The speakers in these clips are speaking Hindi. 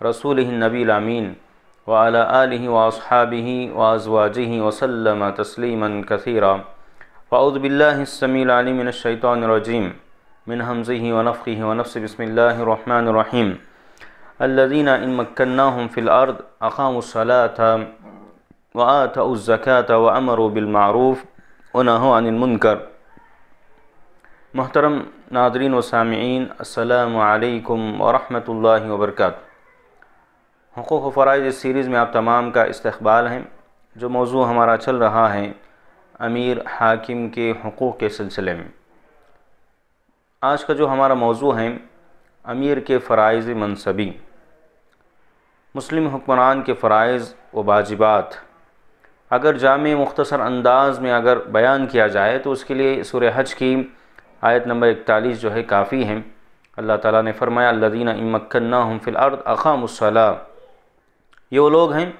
رسوله النبي الأمين وعلى آله وأصحابه وأزواجه وسلم تسليما كثيرا فأعوذ بالله السميع العليم من الشيطان الرجيم من همزه ونفخه ونفس بسم الله الرحمن الرحيم الذين إن مكناهم في الأرض أقاموا الصلاة وآتوا الزكاة وأمروا بالمعروف ونهوا عن المنكر محترم ناظرين وسامعين السلام عليكم ورحمة الله وبركاته हकूक़ फ़राइज इस सीरीज़ में आप तमाम का इस्तबाल हैं जो मौजू हमारा चल रहा है अमीर हाकिम के हकूक़ के सिलसिले में आज का जो हमारा मौजू है अमीर के फ़रज़ मनसबी मुस्लिम हुक्मरान के फ़रज़ व वाजिबात अगर जाम मुख्तसर अंदाज में अगर बयान किया जाए तो उसके लिए सुर हज की आयत नंबर इकतालीस जो है काफ़ी है अल्लाह ताला ने फरमाया अल्लादीन इमक्न फिल अर्द अक़ामसला ये वो लोग हैं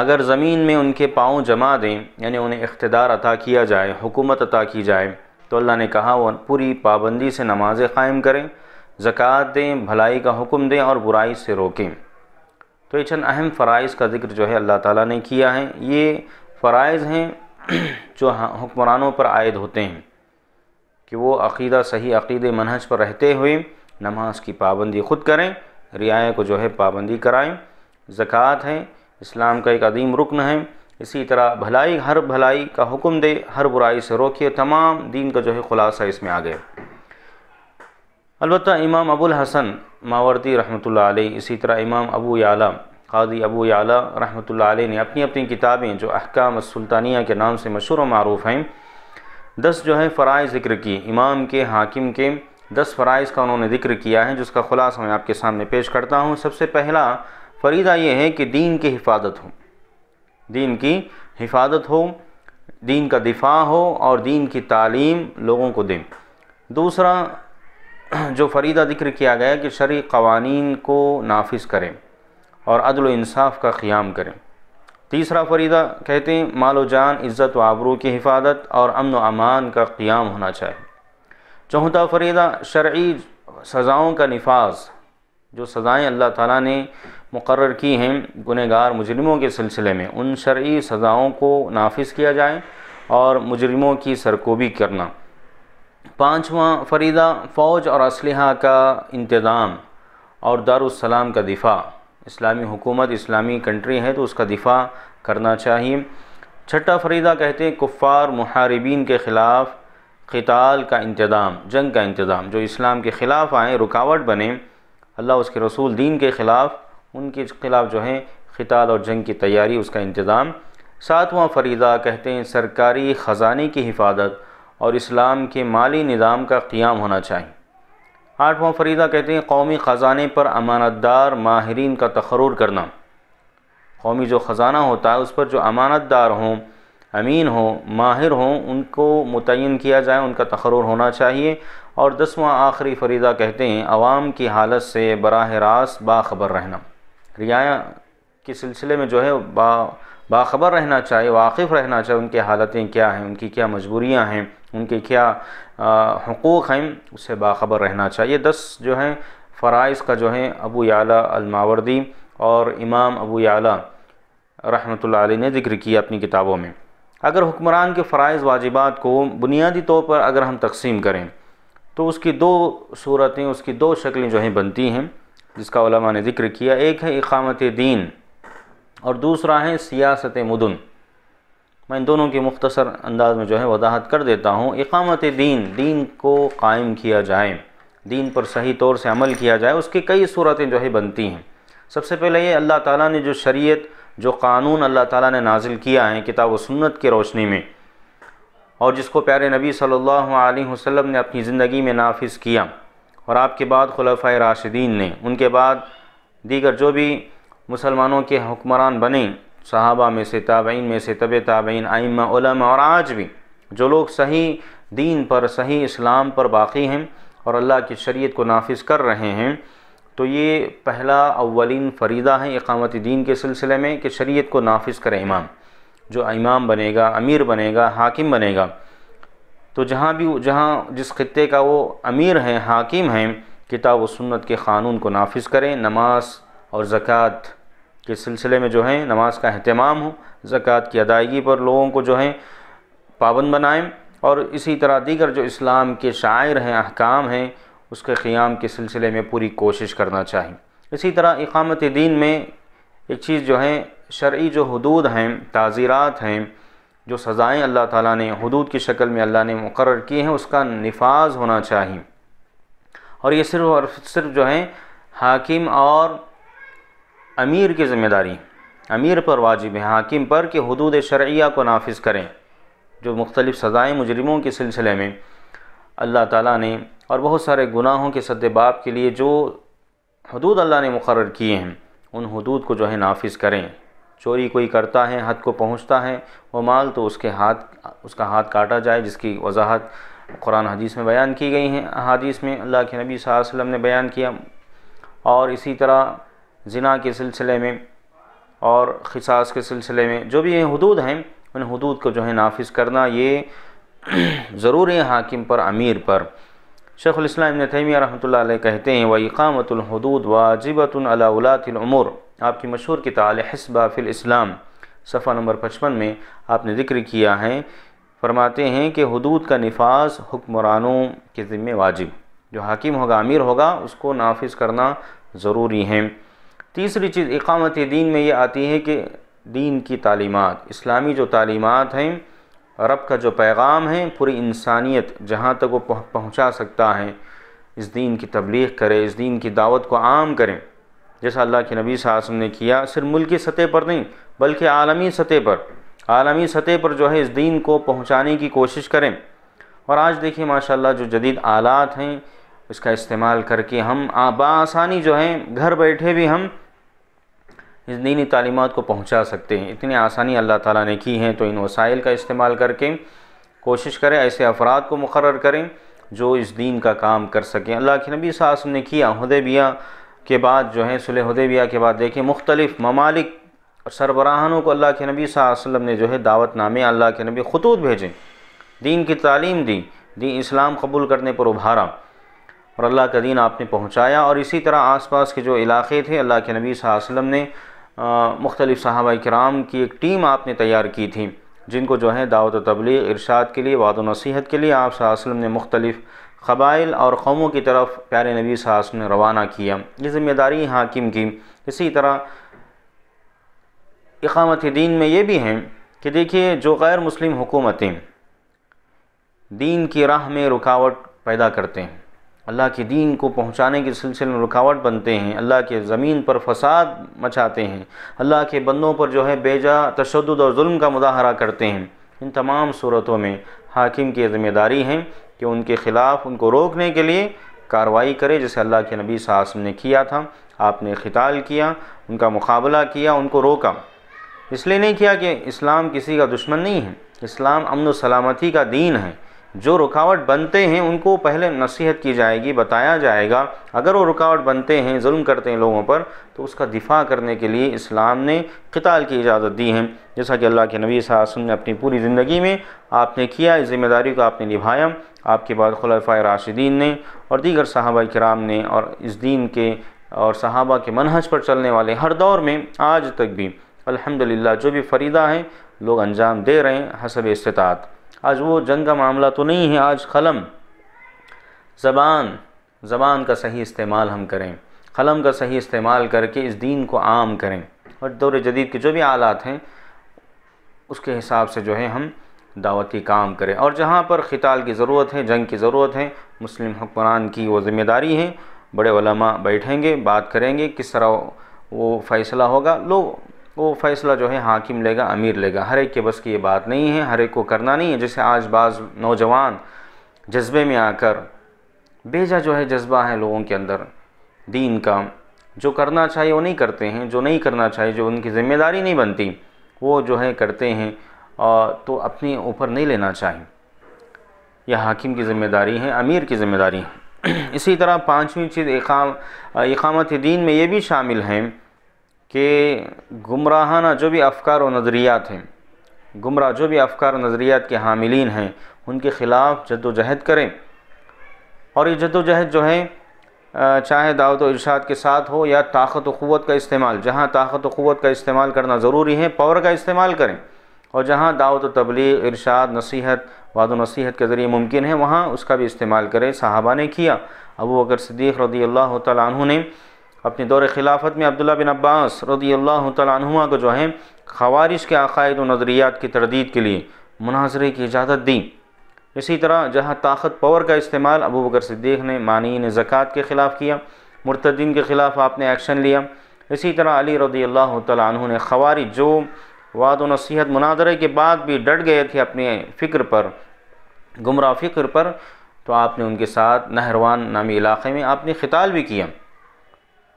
अगर ज़मीन में उनके पाँव जमा दें यानी उन्हें इकतदार अता किया जाए हुकूमत अता की जाए तो अल्लाह ने कहा वो पूरी पाबंदी से नमाज़ें क़ायम करें ज़क़़त दें भलाई का हुक्म दें और बुराई से रोकें तो ये चंद अहम फ़रज़ का जिक्र जो है अल्लाह ताला ने किया है ये फ़रज़ हैं जो हुक्मरानों पर आयद होते हैं कि वो अकीदा सही अकीद मनहज पर रहते हुए नमाज की पाबंदी ख़ुद करें रियाया को जो है पाबंदी कराएँ ज़क़़त हैं इस्लाम का एक अदीम रुकन है इसी तरह भलाई हर भलाई का हुक्म दे हर बुराई से रोकिए तमाम दीन का जो है ख़ुलासा इसमें आ गया अलबत् इमाम अबुल हसन मावर्दी रहमतुल्लाह अलैह इसी तरह इमाम अबू याला कादी अबू याला रहमतुल्लाह अलैह ने अपनी अपनी किताबें जो अहकाम सुल्तानिया के नाम से मशहूर मरूफ हैं दस जो है फ़राइ़ ज़िक्र की इमाम के हाकिम के दस फ़राइज़ का उन्होंने ज़िक्र किया है जिसका ख़ुलासा मैं आपके सामने पेश करता हूँ सबसे पहला फरीदा ये है कि दीन की हिफाजत हो दीन की हिफाजत हो दीन का दिफा हो और दीन की तालीम लोगों को दें दूसरा जो फरीदा जिक्र किया गया कि शरी कवानीन को नाफिज करें और अदल इंसाफ का क़्याम करें तीसरा फरीदा कहते हैं मालो जान इज़्ज़त व आबरू की हिफाजत और अमन व अमान का क़्याम होना चाहिए चौथा फरीदा शर्य सज़ाओं का नफाज जो सज़ाएँ अल्लाह ताला ने मुकर की हैं गुनहगार मुजरमों के सिलसिले में उन शर्य सज़ाओं को नाफिज किया जाए और मुजरमों की सरकोबी करना पाँचवा फरीदा फ़ौज और असलहा का इंतज़ाम और दारुसलाम का दिफा इस्लामी हुकूमत इस्लामी कंट्री है तो उसका दिफा करना चाहिए छठा फरीदा कहते हैं कुफ़ार महारबीन के ख़िलाफ़ क़ताल का इंतज़ाम जंग का इंतज़ाम जो इस्लाम के ख़िलाफ़ आएँ रुकावट बने अल्लाह उसके रसूल दीन के ख़िलाफ़ उनके ख़िलाफ़ जो है खिताल और जंग की तैयारी उसका इंतज़ाम सातवां फरीदा कहते हैं सरकारी ख़जाने की हिफाजत और इस्लाम के माली निज़ाम का क़्याम होना चाहिए आठवां फरीदा कहते हैं कौमी ख़जाने पर अमानतदार माहरीन का तकरूर करना कौमी जो ख़जाना होता है उस पर जो अमानतदार हों अमीन हों माहिर हों उनको मुतिन किया जाए उनका तकरूर होना चाहिए और दसवां आखिरी फरीदा कहते हैं आवाम की हालत से बरह रास्त बाखबर रहना रियाया के सिलसिले में जो है बा बाखबर रहना चाहिए वाकिफ़ रहना चाहिए उनकी हालतें क्या हैं उनकी क्या मजबूरियाँ हैं उनके क्या हकूक़ हैं उससे बाखबर रहना चाहिए दस जो हैं फ़राइज़ का जो है अबू याला अलमावर्दी और इमाम अबू याला रहमतुल्लाह ने जिक्र किया अपनी किताबों में अगर हुक्मरान के फ़राइज़ वाजिबात को बुनियादी तौर पर अगर हम तकसीम करें तो उसकी दो सूरतें उसकी दो शक्लें जो हैं बनती हैं जिसका ओलमा ने जिक्र किया एक है इकामत दीन और दूसरा है सियासत मदन मैं इन दोनों के मुख्तसर अंदाज में जो है वजाहत कर देता हूँ इकामत दीन दीन को कायम किया जाए दीन पर सही तौर से अमल किया जाए उसकी कई सूरतें जो है बनती हैं सबसे पहले ये अल्लाह ताला ने जो शरीयत जो कानून अल्लाह ताला ने नाजिल किया है किताब सुन्नत की रोशनी में और जिसको प्यारे नबी सल्लल्लाहु अलैहि वसल्लम ने अपनी ज़िंदगी में नाफिज किया और आपके बाद खलफ़ राशिदीन ने उनके बाद दीगर जो भी मुसलमानों के हुक्मरान बने सहाबा में से ताबीन में से तब ताबीन आइम और आज भी जो लोग सही दीन पर सही इस्लाम पर बाकी हैं और अल्लाह की शरीयत को नाफिज कर रहे हैं तो ये पहला अवलिन फरीदा है इकामत दीन के सिलसिले में कि शरीयत को नाफिज करें इमाम जो इमाम बनेगा अमीर बनेगा हाकिम बनेगा तो जहाँ भी जहाँ जिस खत्े का वो अमीर हैं हाकिम हैं किताब व सुन्नत के क़ानून को नाफिज करें नमाज और ज़क़़त के सिलसिले में जो है नमाज का अहतमाम हो ज़क़़त की अदायगी पर लोगों को जो है पाबंद बनाएँ और इसी तरह दीगर जो इस्लाम के शायर हैं अहकाम हैं उसके क़्याम के सिलसिले में पूरी कोशिश करना चाहिए इसी तरह इकामत दीन में एक चीज़ जो है शर्य जो हदूद हैं ताज़ीरत हैं जो सज़ाएँ अल्लाह ताला ने हदूद की शक्ल में अल्लाह ने मुकर किए हैं उसका नफाज होना चाहिए और ये सिर्फ और सिर्फ जो है हाकिम और अमीर की ज़िम्मेदारी अमीर पर वाजिब है हाकिम पर कि हदूद शरिया को नाफिज करें जो मुख्तलिफ़ सज़ाएँ मुजरमों के सिलसिले में अल्लाह ताली ने और बहुत सारे गुनाहों के सदबाप के लिए जो हदूद अल्लाह ने मुकर किए हैं उन हदूद को जो है नाफिज करें चोरी कोई करता है हद को पहुंचता है वो माल तो उसके हाथ उसका हाथ काटा जाए जिसकी वजाहत कुरान हदीस में बयान की गई हैं हदीस में अल्लाह के नबी वसल्लम ने बयान किया और इसी तरह जना के सिलसिले में और खिसास के सिलसिले में जो भी ये हदूद हैं उन हदूद को जो है नाफिज करना ये ज़रूर है हाकिम पर अमीर पर शेखुल इस्लाम तैमिया रहमत कहते हैं वही इकामतुल हदूद वाजिबतन आपकी मशहूर किताब हसबा फिल इस्लाम सफ़ा नंबर पचपन में आपने जिक्र किया है फरमाते हैं कि हदूद का नफाज हुक्मरानों के ज़िम्मे वाजिब जो हाकिम होगा अमीर होगा उसको नाफिज करना ज़रूरी है तीसरी चीज़ इकामत दीन में ये आती है कि दीन की तालीमत इस्लामी जो तालीमत हैं रब का जो पैगाम है पूरी इंसानियत जहाँ तक वो पहुँचा सकता है इस दीन की तबलीग करें इस दीन की दावत को आम करें जैसा अल्लाह के नबी साहब ने किया सिर्फ मुल्क की सतह पर नहीं बल्कि आलमी सतह पर आलमी सतह पर जो है इस दीन को पहुँचाने की कोशिश करें और आज देखिए माशाल्लाह जो जदीद आलात हैं इसका इस्तेमाल करके हम बसानी जो है घर बैठे भी हम इस दीनी तालीमत को पहुँचा सकते हैं इतनी आसानी अल्लाह ताला ने की है तो इन वसाइल का इस्तेमाल करके कोशिश करें ऐसे अफराद को मुकर करें जो इस दीन का काम कर सकें अल्लाह के नबी साहब ने किया बिया के बाद जो है सुलह के बाद देखिए मुख्तलिफ़ ममालिक सरबराहानों को अल्लाह के नबी वसल्लम ने जो है दावत नामे अल्लाह के नबी खतूत भेजे दीन की तालीम दी दी इस्लाम कबूल करने पर उभारा और अल्लाह का दीन आपने पहुँचाया और इसी तरह आसपास के जो इलाके थे अल्लाह के नबी वसल्लम ने मुख्तलिफ़ सहाबा कराम की एक टीम आपने तैयार की थी जिनको जो है दावत तबलीग इरशाद के लिए वाद नसीहत के लिए आप वसल्लम ने मुख्तलिफ़ कबाइल और कौमों की तरफ प्यारे नबी सास ने रवाना किया ये ज़िम्मेदारी हाकिम की इसी तरह इकामत दीन में ये भी हैं कि देखिए जो गैर मुस्लिम हुकूमतें दीन की राह में रुकावट पैदा करते हैं अल्लाह के दीन को पहुंचाने के सिलसिले में रुकावट बनते हैं अल्लाह के ज़मीन पर फसाद मचाते हैं अल्लाह के बंदों पर जो है बेजा तशद और जुल्म का मुजाहरा करते हैं इन तमाम सूरतों में हाकिम की ज़िम्मेदारी है कि उनके ख़िलाफ़ उनको रोकने के लिए कार्रवाई करे जैसे अल्लाह के नबी साहसम ने किया था आपने ख़िताल किया उनका मुकाबला किया उनको रोका इसलिए नहीं किया कि इस्लाम किसी का दुश्मन नहीं है इस्लाम अमन सलामती का दीन है जो रुकावट बनते हैं उनको पहले नसीहत की जाएगी बताया जाएगा अगर वो रुकावट बनते हैं जुल्म करते हैं लोगों पर तो उसका दिफा करने के लिए इस्लाम ने कताल की इजाज़त दी है जैसा कि अल्लाह के नबी सासन ने अपनी पूरी ज़िंदगी में आपने किया इस जिम्मेदारी को आपने निभाया आपके बाद खलफ़ा राशिदीन ने और दीगर साहबा कराम ने और इस दीन के और साहबा के मनहज पर चलने वाले हर दौर में आज तक भी अल्हम्दुलिल्लाह जो भी फरीदा हैं लोग अंजाम दे रहे हैं हसब इस्तात आज वो जंग का मामला तो नहीं है आज कलम ज़बान ज़बान का सही इस्तेमाल हम करें कलम का सही इस्तेमाल करके इस दीन को आम करें और दौर जदीद के जो भी आलात हैं उसके हिसाब से जो है हम दावती काम करें और जहाँ पर ख़िताल की ज़रूरत है जंग की ज़रूरत है मुस्लिम हुक्मरान की वो ज़िम्मेदारी है बड़े वलमा बैठेंगे बात करेंगे किस तरह वो फ़ैसला होगा लोग वो फ़ैसला जो है हाकिम लेगा अमीर लेगा हर एक के बस की ये बात नहीं है हर एक को करना नहीं है जैसे आज बाज़ नौजवान जज्बे में आकर बेजा जो है जज्बा है लोगों के अंदर दीन का जो करना चाहिए वो नहीं करते हैं जो नहीं करना चाहिए जो उनकी ज़िम्मेदारी नहीं बनती वो जो है करते हैं तो अपने ऊपर नहीं लेना चाहिए यह हाकिम की ज़िम्मेदारी है अमीर की ज़िम्मेदारी है इसी तरह पाँचवीं चीज़ इकाम इकामत दीन में ये भी शामिल हैं कि गुमराहाना जो भी अफकार और नज़रियात हैं गुमराह जो भी अफकार नज़रियात के हामिलीन हैं उनके ख़िलाफ़ जद्दोजहद करें और ये जद्दोजहद जो है चाहे दावत और इर्शाद के साथ हो या ताकत व क़वत का इस्तेमाल जहाँ ताकत व क़वत का इस्तेमाल करना ज़रूरी है पावर का इस्तेमाल करें और जहाँ दावत तबलीग इरशाद नसीहत वाद नसीहत के ज़रिए मुमकिन है वहाँ उसका भी इस्तेमाल करें साहबा ने किया अबू बकर सदीक़ रदी अल्लाह तु ने अपने दौर खिलाफत में अब्दुल्ला बिन अब्बास रदी अल्लाह तुमा को जो है खवारिश के अकायद व नज़रियात की तरदीद के लिए मुनाजरे की इजाज़त दी इसी तरह जहाँ ताकत पावर का इस्तेमाल अबू बकर सिद्दीक ने मानिन ज़क़़त के ख़िलाफ़ किया मुर्तदीन के ख़िलाफ़ आपने एक्शन लिया इसी तरह अली रदी अल्लाह तु ने खवारी जो वाद नसीहत मुनाजरे के बाद भी डट गए थे अपने फ़िक्र पर गुमराह फ़िक्र पर तो आपने उनके साथ नहरवान नामी इलाके में आपने खिताल भी किया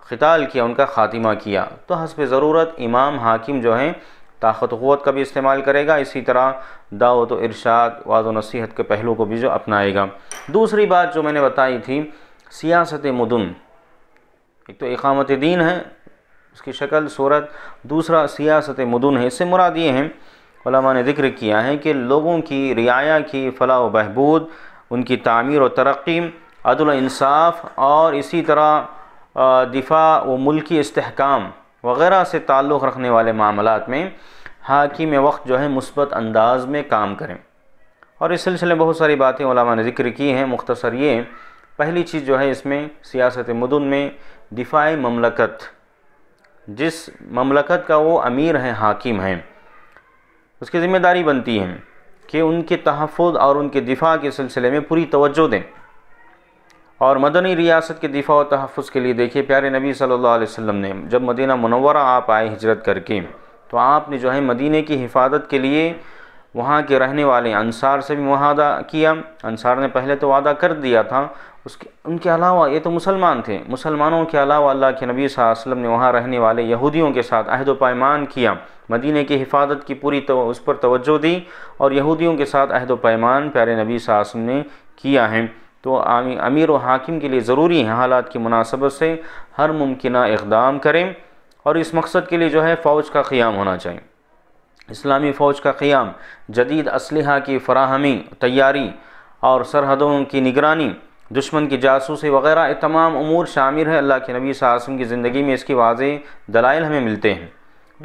खिताल किया उनका ख़ातिमा किया तो हसब ज़रूरत इमाम हाकिम जो हैं ताकत क़वत का भी इस्तेमाल करेगा इसी तरह दावत इरशाद व नसीहत के पहलू को भी जो अपनाएगा दूसरी बात जो मैंने बताई थी सियासत मदन एक तो इकामत दीन है इसकी शक्ल सूरत दूसरा सियासत मदन है इससे मुराद ये हैं ने जिक्र किया है कि लोगों की रियाया की फलाह व बहबूद उनकी तमीर व तरक्की अदल इंसाफ और इसी तरह दिफा व मुल्की इसकाम वगैरह से ताल्लुक़ रखने वाले मामलों में हाकिम वक्त जो है मुस्बत अंदाज में काम करें और इस सिलसिले में बहुत सारी बातें ने जिक्र की हैं मुख्तर ये पहली चीज़ जो है इसमें सियासत मदन में दिफाई ममलकत जिस ममलकत का वो अमीर हैं हाकिम हैं उसकी ज़िम्मेदारी बनती है कि उनके तहफ़ और उनके दिफा के सिलसिले में पूरी तवज्जो दें और मदनी रियासत के दिफा और तहफ़ के लिए देखिए प्यारे नबी सल्लल्लाहु अलैहि वसल्लम ने जब मदीना मनवरा आप आए हिजरत करके तो आपने जो है मदीने की हिफाजत के लिए वहाँ के रहने वाले अनसार से भी माहा किया अनसार ने पहले तो वादा कर दिया था उसके उनके अलावा ये तो मुसलमान थे मुसलमानों के अलावा अल्लाह के नबी वसल्लम ने वहाँ रहने वाले यहूदियों के साथ अहद पैमान किया मदीने की हिफाजत की पूरी तो उस पर तवज्जो दी और यहूदियों के साथ अहद पैमान प्यारे नबी वसल्लम ने किया है तो अमीर व हाकिम के लिए ज़रूरी है हालात की मुनासबत से हर मुमकिन इकदाम करें और इस मकसद के लिए जो है फ़ौज का क़्याम होना चाहिए इस्लामी फ़ौज का क़्याम जदीद असलहा की फराहमी तैयारी और सरहदों की निगरानी दुश्मन की जासूसी वगैरह ये तमाम अमूर शामिल है अल्लाह के नबी सासम की ज़िंदगी में इसकी वाज दलाइल हमें मिलते हैं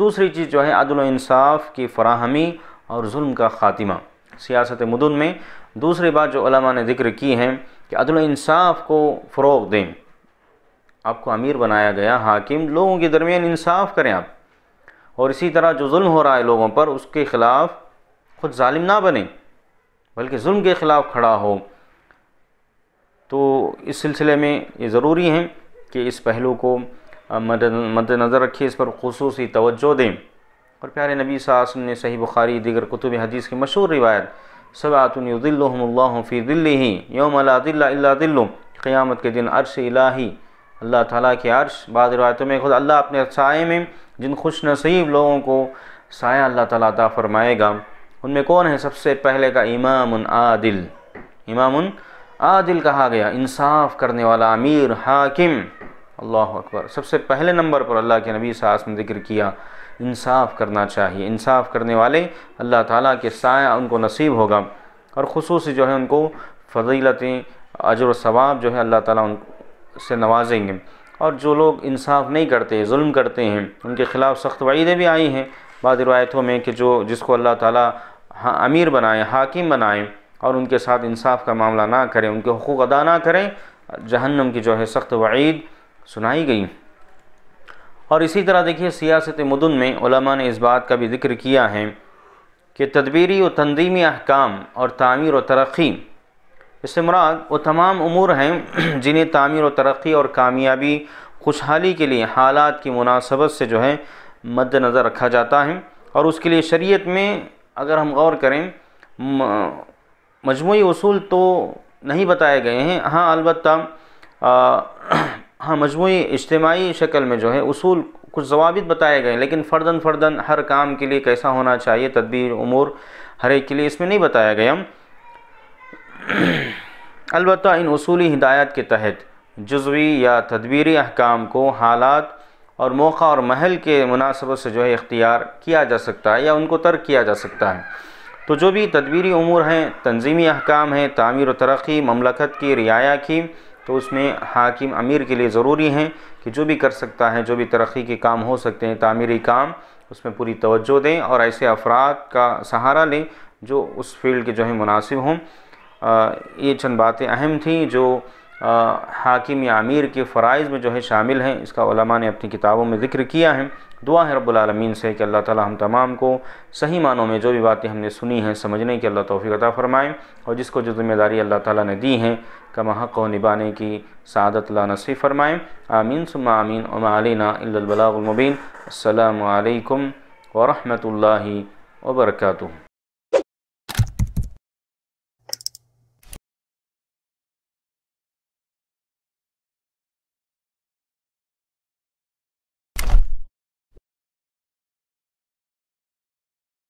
दूसरी चीज़ जो है अदलानसाफ़ की फराहमी और जुल्म का ख़ात्मा सियासत मदन में दूसरी बात जो ने जिक्र की है कि अदलानसाफ़ को फ़रोग दें आपको अमीर बनाया गया हाकिम लोगों के दरमियान इंसाफ करें आप और इसी तरह जो जुल्म हो रहा है लोगों पर उसके ख़िलाफ़ खुद ालिम ना बने बल्कि जुल्म के ख़िलाफ़ खड़ा हो तो इस सिलसिले में ये ज़रूरी है कि इस पहलू को मद मद्दनज़र रखिए इस पर खसूस तोज्जो दें और प्यारे नबी सासन ने सही बुखारी दीगर कुतुब हदीस की मशहूर रिवायत सबातफ़ी दिल्ली ही दिल्ल क़्यामत के दिन अरश इलाही अल्लाह ताली के अरश बाद रिवायतों में खुद अल्लाह अपने साय में जिन खुश नसीब लोगों को साया अल्लाह ताली अता फ़रमाएगा उनमें कौन है सबसे पहले का इमाम आदिल इमाम आदिल कहा गया इंसाफ करने वाला अमीर हाकिम अल्लाह अकबर सबसे पहले नंबर पर अल्लाह के नबी सास ने जिक्र किया इंसाफ करना चाहिए इंसाफ करने वाले अल्लाह ताला के साया उनको नसीब होगा और खसूस जो है उनको फजीलतें अजर सवाब जो है अल्लाह ताला उन से नवाजेंगे और जो लोग इंसाफ नहीं करते जुल्म करते हैं उनके ख़िलाफ़ सख्त वायदें भी आई हैं बाद रवायतों में कि जो जिसको अल्लाह ताला अमीर बनाए हाकिम बनाए और उनके साथ इंसाफ का मामला ना करें उनके हकूक़ अदा ना करें जहन्नम की जो है सख्त वईद सुनाई गई और इसी तरह देखिए सियासत मदन में ने इस बात का भी जिक्र किया है कि तदबीरी व तंजीमी अहकाम और तामीर व तरक्की इससे मुराद वो तमाम अमूर हैं जिन्हें तामीर व तरक्की और कामयाबी खुशहाली के लिए हालात की मुनासबत से जो है मद्दनज़र रखा जाता है और उसके लिए शरीयत में अगर हम गौर करें मजमू असूल तो नहीं बताए गए हैं हाँ अलबत् हाँ मजमू इज्तमाही शक्ल में जो है असूल कुछ जवाब बताए गए लेकिन फ़र्दन फ़र्दन हर काम के लिए कैसा होना चाहिए तदबीर उमूर हर एक के लिए इसमें नहीं बताया गया अलबत् इन असूली हिदायत के तहत जजवी या तदबीरी अहकाम को हालात और मौक़ा और महल के मुनासबत से जो है इख्तियार किया जा सकता है या उनको तर्क किया जा सकता है तो जो भी तदबीरी उमूर हैं तनजीमी अहकाम हैं तामीर तरक्की ममलकत की रियाया की तो उसमें हाकिम अमीर के लिए ज़रूरी हैं कि जो भी कर सकता है जो भी तरक्की के काम हो सकते हैं तामीरी काम उसमें पूरी तवज्जो दें और ऐसे अफराद का सहारा लें जो उस फील्ड के जो है मुनासिब हों ये चंद बातें अहम थी जो आ, हाकिम या अमीर के फ़रज़ में जो है शामिल हैं इसका ने अपनी किताबों में ज़िक्र किया है दुआ है रब्लमीन से कि अल्लाह ताला हम तमाम को सही मानों में जो भी बातें हमने सुनी हैं समझने की अल्लाह तोफ़ी फ़रमाएँ और जिसको जो जिम्मेदारी अल्लाह ताला ने दी है कम हक़ व निभाने की सदत ला नसी फ़रमाएँ आमीन सुम आमीन उमालना अलबलामबीन अल्लाम ला वर्का